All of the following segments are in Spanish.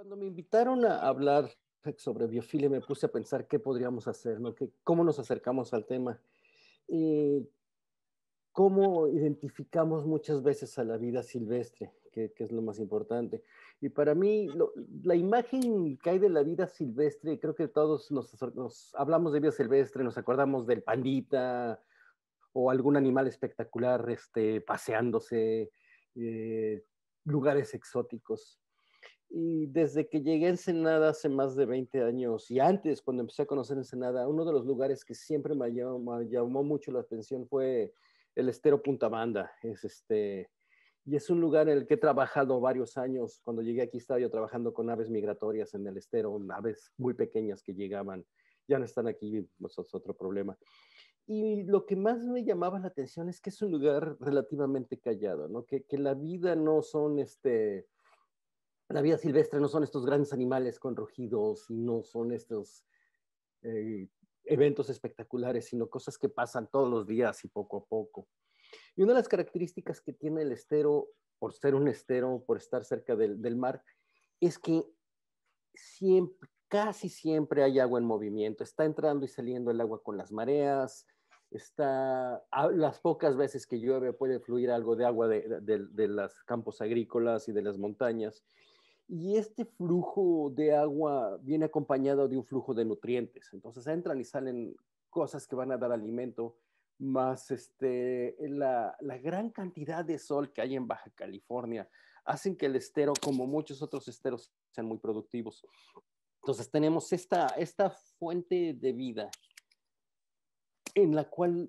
Cuando me invitaron a hablar sobre biofilia me puse a pensar qué podríamos hacer, ¿Cómo nos acercamos al tema? Eh, ¿Cómo identificamos muchas veces a la vida silvestre, que, es lo más importante? Y para mí, la imagen que hay de la vida silvestre, creo que todos hablamos de vida silvestre, nos acordamos del pandita o algún animal espectacular este, paseándose, eh, lugares exóticos y desde que llegué a Ensenada hace más de 20 años y antes, cuando empecé a conocer Ensenada, uno de los lugares que siempre me llamó, mucho la atención fue el estero Punta Banda. Es este, y es un lugar en el que he trabajado varios años. Cuando llegué aquí estaba yo trabajando con aves migratorias en el estero, aves muy pequeñas que llegaban. Ya no están aquí, eso pues, es otro problema. Y lo que más me llamaba la atención es que es un lugar relativamente callado, ¿no? Que, que la vida no son este, la vida silvestre no son estos grandes animales con rugidos, no son estos eh, eventos espectaculares, sino cosas que pasan todos los días y poco a poco. Y una de las características que tiene el estero, por ser un estero, por estar cerca del, mar, es que casi siempre hay agua en movimiento. Está entrando y saliendo el agua con las mareas, está las pocas veces que llueve puede fluir algo de agua de, los campos agrícolas y de las montañas y este flujo de agua viene acompañado de un flujo de nutrientes. Entonces entran y salen cosas que van a dar alimento, más este, la, la gran cantidad de sol que hay en Baja California, hacen que el estero, como muchos otros esteros, sean muy productivos. Entonces tenemos esta, esta fuente de vida en la cual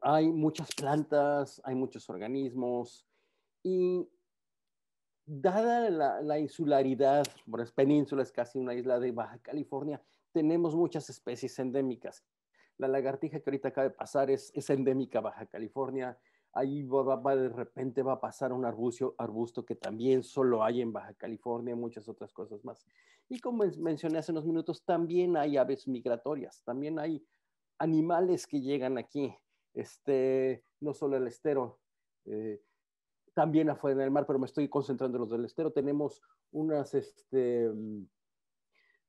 hay muchas plantas, hay muchos organismos y dada la, insularidad, bueno, es península, es casi una isla de Baja California, tenemos muchas especies endémicas. La lagartija que ahorita acaba de pasar es, endémica a Baja California. Ahí va, de repente va a pasar un arbusto, arbusto que también solo hay en Baja California muchas otras cosas más. Y como mencioné hace unos minutos, también hay aves migratorias, también hay animales que llegan aquí, este, no solo el estero. Eh, también afuera el mar, pero me estoy concentrando en los del estero, tenemos unas, este, mm,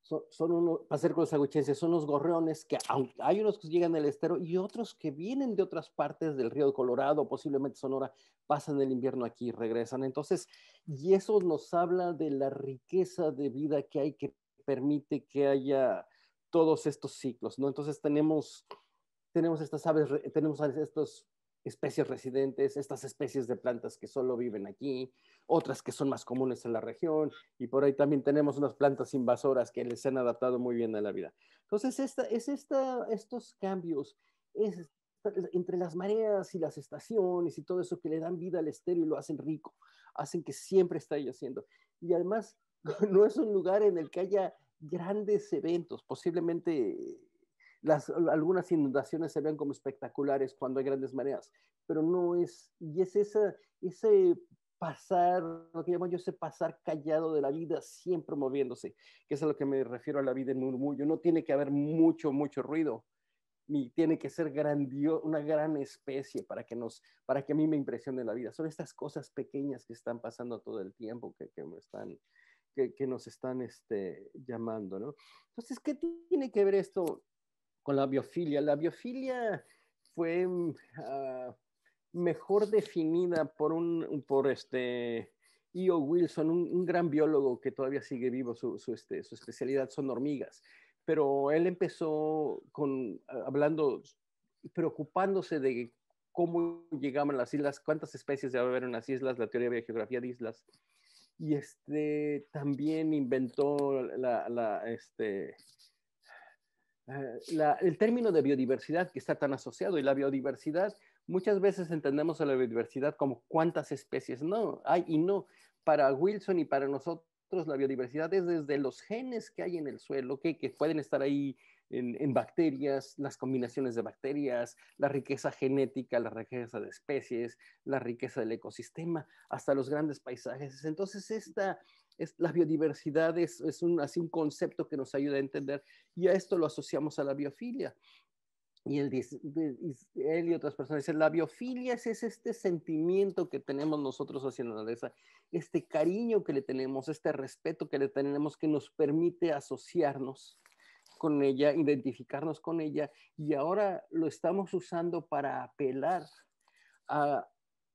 son, son unos, para hacer con los agüichenses, son unos gorreones que hay unos que llegan al estero y otros que vienen de otras partes del río Colorado, posiblemente Sonora, pasan el invierno aquí y regresan. Entonces, y eso nos habla de la riqueza de vida que hay que permite que haya todos estos ciclos, ¿no? Entonces tenemos, tenemos estas aves, tenemos estos especies residentes, estas especies de plantas que solo viven aquí, otras que son más comunes en la región, y por ahí también tenemos unas plantas invasoras que les han adaptado muy bien a la vida. Entonces, esta, es esta, estos cambios entre las mareas y las estaciones y todo eso que le dan vida al estero y lo hacen rico, hacen que siempre está haciendo. Y además, no es un lugar en el que haya grandes eventos, posiblemente las, algunas inundaciones se ven como espectaculares cuando hay grandes mareas, pero no es, y es esa, ese pasar, lo que llamo yo ese pasar callado de la vida, siempre moviéndose, que es a lo que me refiero a la vida en murmullo. No tiene que haber mucho, mucho ruido, ni tiene que ser grandio, una gran especie para que, nos, para que a mí me impresione la vida. Son estas cosas pequeñas que están pasando todo el tiempo, que, que están... Que, que, nos están este, llamando, ¿no? Entonces, ¿qué tiene que ver esto con la biofilia. La biofilia fue ah, mejor definida por, un, por este E.O. Wilson, un, gran biólogo que todavía sigue vivo, este, su, especialidad son hormigas, pero él empezó con, hablando, preocupándose de cómo llegaban las islas, cuántas especies debe haber en las islas, la teoría de geografía de islas. Y este, también inventó la, la este, eh, el término de biodiversidad que está tan asociado y la biodiversidad, muchas veces entendemos a la biodiversidad como cuántas especies, no, hay y no. Para Wilson y para nosotros la biodiversidad es desde los genes que hay en el suelo, que, pueden estar ahí en, bacterias, las combinaciones de bacterias, la riqueza genética, la riqueza de especies, la riqueza del ecosistema, hasta los grandes paisajes. Entonces, esta, la biodiversidad es, un, así un concepto que nos ayuda a entender y a esto lo asociamos a la biofilia. Y él, él y otras personas dicen, la biofilia es, es este sentimiento que tenemos nosotros hacia la naturaleza, este cariño que le tenemos, este respeto que le tenemos que nos permite asociarnos con ella, identificarnos con ella, y ahora lo estamos usando para apelar a,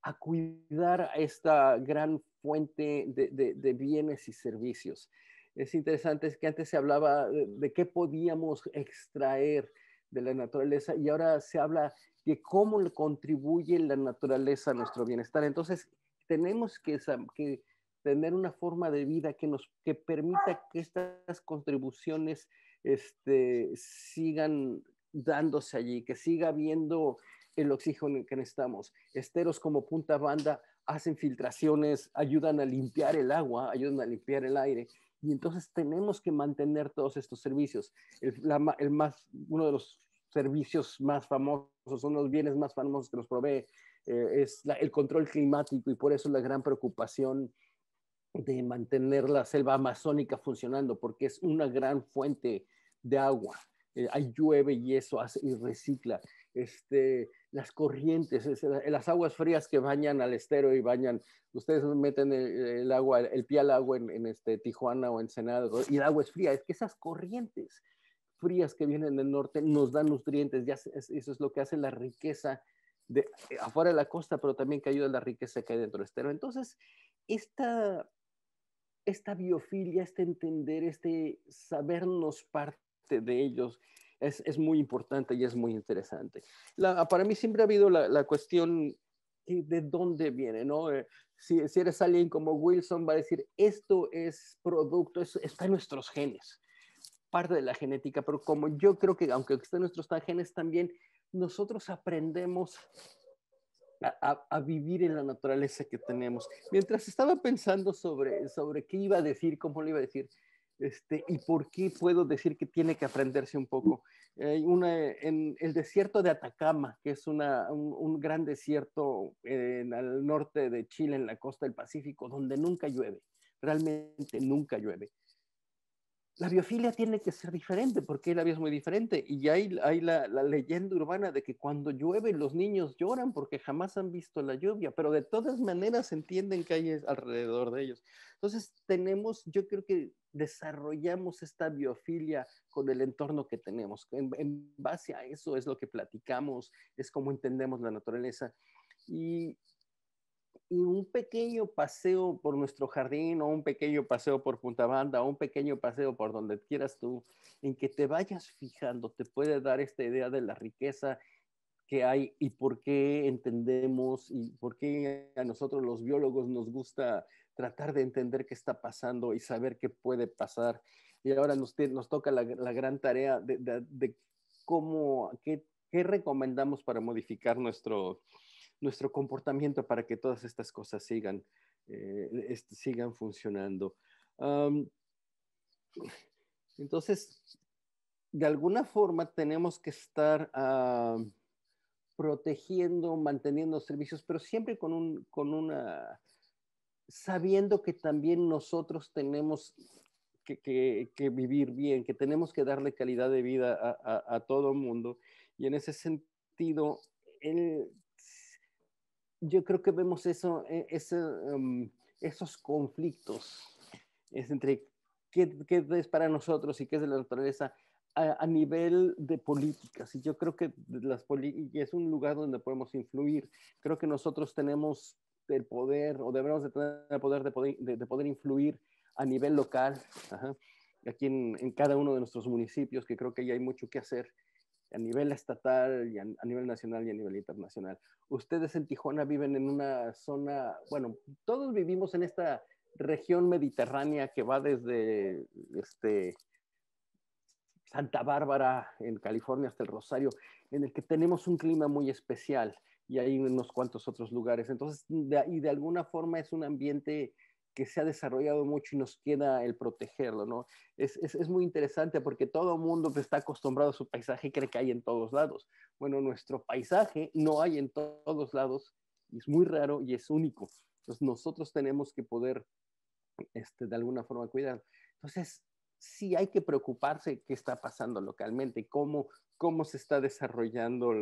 a cuidar esta gran fuente de, bienes y servicios. Es interesante es que antes se hablaba de, qué podíamos extraer de la naturaleza y ahora se habla de cómo le contribuye la naturaleza a nuestro bienestar. Entonces, tenemos que, que tener una forma de vida que nos que permita que estas contribuciones este, sigan dándose allí, que siga habiendo el oxígeno que necesitamos. Esteros como punta banda hacen filtraciones, ayudan a limpiar el agua, ayudan a limpiar el aire. Y entonces tenemos que mantener todos estos servicios. El, más, uno de los servicios más famosos, son los bienes más famosos que nos provee, eh, es el control climático y por eso la gran preocupación de mantener la selva amazónica funcionando, porque es una gran fuente de agua. Hay eh, llueve y eso hace y recicla este, las corrientes, eh, las aguas frías que bañan al estero y bañan, ustedes meten el, agua, el pie al agua en, este, Tijuana o en Senado, y el agua es fría, es que esas corrientes frías que vienen del norte nos dan nutrientes, ya eso es lo que hace la riqueza de, eh, afuera de la costa, pero también que ayuda a la riqueza que hay dentro del estero. Entonces, esta, esta biofilia, este entender, este sabernos parte de ellos, es, muy importante y es muy interesante. para mí siempre ha habido la, cuestión de dónde viene, ¿no? Eh, si, si, eres alguien como Wilson, va a decir, esto es producto, está en nuestros genes, parte de la genética, pero como yo creo que aunque está en nuestros genes también, nosotros aprendemos a, vivir en la naturaleza que tenemos. Mientras estaba pensando sobre, sobre qué iba a decir, cómo lo iba a decir, este, ¿Y por qué puedo decir que tiene que aprenderse un poco? en el desierto de Atacama, que es un, gran desierto eh, en, al norte de Chile, en la costa del Pacífico, donde nunca llueve, realmente nunca llueve la biofilia tiene que ser diferente, porque la vida es muy diferente. Y hay, hay la, leyenda urbana de que cuando llueve los niños lloran porque jamás han visto la lluvia, pero de todas maneras entienden que hay alrededor de ellos. Entonces tenemos, yo creo que desarrollamos esta biofilia con el entorno que tenemos. En, en base a eso es lo que platicamos, es cómo entendemos la naturaleza. Y y un pequeño paseo por nuestro jardín o un pequeño paseo por Punta Banda o un pequeño paseo por donde quieras tú, en que te vayas fijando, te puede dar esta idea de la riqueza que hay y por qué entendemos y por qué a nosotros los biólogos nos gusta tratar de entender qué está pasando y saber qué puede pasar. Y ahora nos, nos toca la, gran tarea de, cómo, qué, qué recomendamos para modificar nuestro, nuestro comportamiento para que todas estas cosas sigan, eh, sigan funcionando. entonces, de alguna forma tenemos que estar ah, protegiendo, manteniendo servicios, pero siempre con, un, con una, sabiendo que también nosotros tenemos que, vivir bien, que tenemos que darle calidad de vida a, a todo el mundo. Y en ese sentido, el, yo creo que vemos eso, eh, em, esos conflictos es entre qué, qué, es para nosotros y qué es de la naturaleza a, nivel de políticas. Y yo creo que las es un lugar donde podemos influir. Creo que nosotros tenemos el poder o debemos tener el poder de poder, de, poder influir a nivel local, aquí en, en, cada uno de nuestros municipios, que creo que ahí hay mucho que hacer a nivel estatal, a, nivel nacional y a nivel internacional. Ustedes en Tijuana viven en una zona, bueno, todos vivimos en esta región mediterránea que va desde este, Santa Bárbara, en California, hasta el Rosario, en el que tenemos un clima muy especial y hay unos cuantos otros lugares. Entonces, y de alguna forma es un ambiente que se ha desarrollado mucho y nos queda el protegerlo, ¿no? Es, muy interesante porque todo mundo pues, está acostumbrado a su paisaje y cree que hay en todos lados. Bueno, nuestro paisaje no hay en todos lados, es muy raro y es único. Entonces nosotros tenemos que poder, este, de alguna forma, cuidar. Entonces, sí hay que preocuparse qué está pasando localmente, cómo, se está desarrollando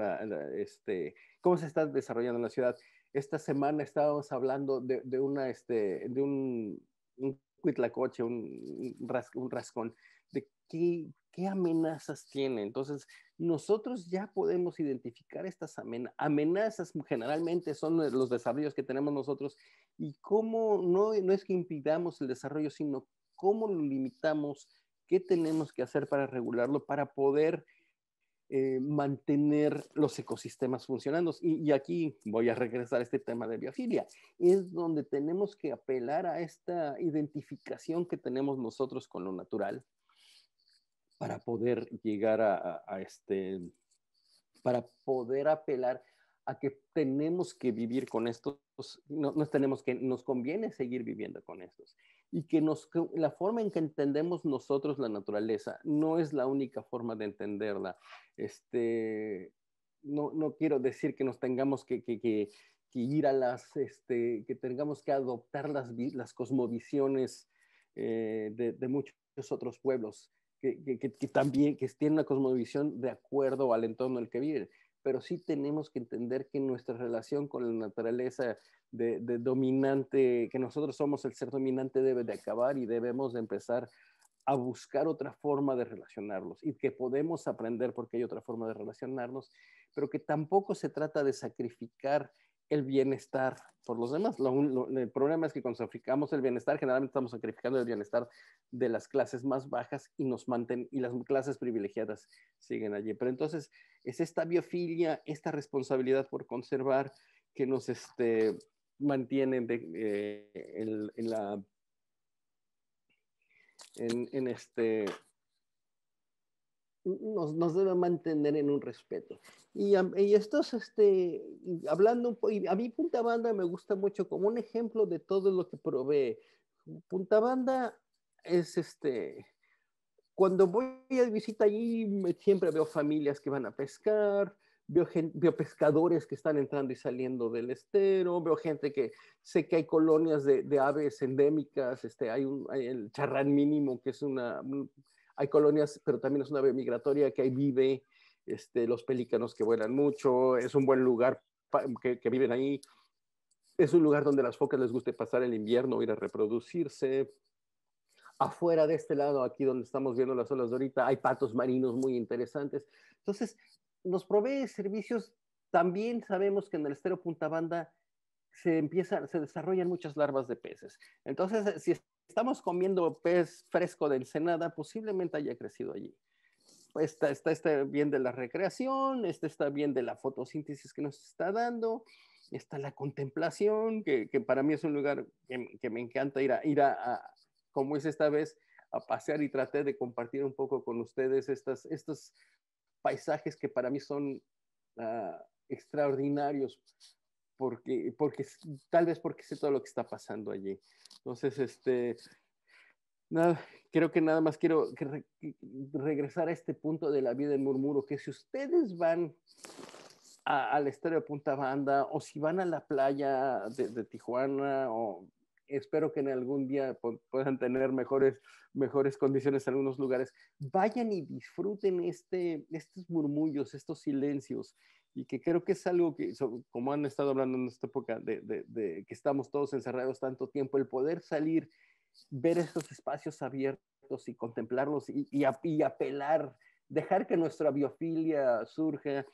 este, cómo se está desarrollando la ciudad esta semana estábamos hablando de, una, este, de un, un cuitlacoche, un, un rascón, de qué, amenazas tiene. Entonces, nosotros ya podemos identificar estas amenazas. Amenazas generalmente son los desarrollos que tenemos nosotros y cómo no, no es que impidamos el desarrollo, sino cómo lo limitamos, qué tenemos que hacer para regularlo, para poder eh, mantener los ecosistemas funcionando. Y, aquí voy a regresar a este tema de biofilia. Es donde tenemos que apelar a esta identificación que tenemos nosotros con lo natural para poder llegar a, este, para poder apelar a que tenemos que vivir con estos, nos tenemos que, nos conviene seguir viviendo con estos y que la forma en que entendemos nosotros la naturaleza no es la única forma de entenderla. Este, no, quiero decir que nos tengamos que, ir a las, este, que tengamos que adoptar las, cosmovisiones eh, de, de, muchos otros pueblos. Que, también que tienen una cosmovisión de acuerdo al entorno en el que viven pero sí tenemos que entender que nuestra relación con la naturaleza de, dominante, que nosotros somos el ser dominante, debe de acabar y debemos de empezar a buscar otra forma de relacionarnos y que podemos aprender porque hay otra forma de relacionarnos, pero que tampoco se trata de sacrificar el bienestar por los demás. el problema es que cuando sacrificamos el bienestar, generalmente estamos sacrificando el bienestar de las clases más bajas y nos manten, y las clases privilegiadas siguen allí. Pero entonces es esta biofilia, esta responsabilidad por conservar que nos este, mantienen eh, en, la en, este nos, debe mantener en un respeto. Y, esto es, este, hablando un a mí Punta Banda me gusta mucho como un ejemplo de todo lo que provee. Punta Banda es este, cuando voy a visita allí, siempre veo familias que van a pescar, veo, veo, pescadores que están entrando y saliendo del estero, veo gente que sé que hay colonias de, de aves endémicas, este, hay, un, hay el charrán mínimo, que es una, hay colonias, pero también es una ave migratoria que ahí vive, este, los pelícanos que vuelan mucho, es un buen lugar que, viven ahí, es un lugar donde las focas les guste pasar el invierno, ir a reproducirse. Afuera de este lado, aquí donde estamos viendo las olas de ahorita, hay patos marinos muy interesantes. Entonces, nos provee servicios. También sabemos que en el estero Punta Banda se empiezan, se desarrollan muchas larvas de peces. Entonces, si estamos comiendo pez fresco del Senada, posiblemente haya crecido allí. Está, está, bien de la recreación, está, está bien de la fotosíntesis que nos está dando, está la contemplación, que, para mí es un lugar que, me encanta ir a, ir a, como es esta vez, a pasear y traté de compartir un poco con ustedes estas, estos paisajes que para mí son ah, extraordinarios porque, porque tal vez porque sé todo lo que está pasando allí. Entonces, este, nada, creo que nada más quiero regresar a este punto de la vida del murmuro, que si ustedes van al estadio de Punta Banda o si van a la playa de, Tijuana o espero que en algún día puedan tener mejores, mejores condiciones en algunos lugares. Vayan y disfruten este, estos murmullos, estos silencios, y que creo que es algo que, como han estado hablando en esta época, de, que estamos todos encerrados tanto tiempo, el poder salir, ver estos espacios abiertos y contemplarlos y, apelar, dejar que nuestra biofilia surja,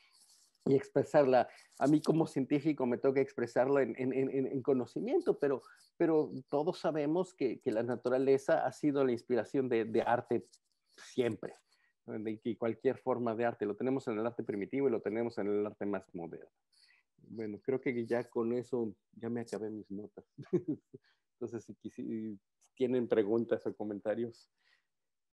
y expresarla. A mí como científico me toca expresarla en, conocimiento, pero, pero todos sabemos que, la naturaleza ha sido la inspiración de arte siempre de que cualquier forma de arte. Lo tenemos en el arte primitivo y lo tenemos en el arte más moderno. Bueno, creo que ya con eso ya me acabé mis notas. Entonces, si, si tienen preguntas o comentarios.